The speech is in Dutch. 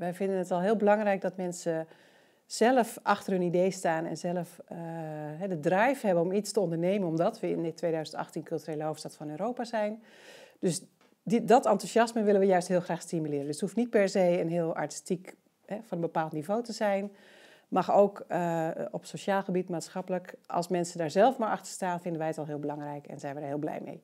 Wij vinden het al heel belangrijk dat mensen zelf achter hun idee staan en zelf eh, de drive hebben om iets te ondernemen, omdat we in dit 2018 culturele hoofdstad van Europa zijn. Dus dat enthousiasme willen we juist heel graag stimuleren. Dus het hoeft niet per se een heel artistiek hè, van een bepaald niveau te zijn. Mag ook eh, op sociaal gebied, maatschappelijk. Als mensen daar zelf maar achter staan, vinden wij het al heel belangrijk en zijn we er heel blij mee.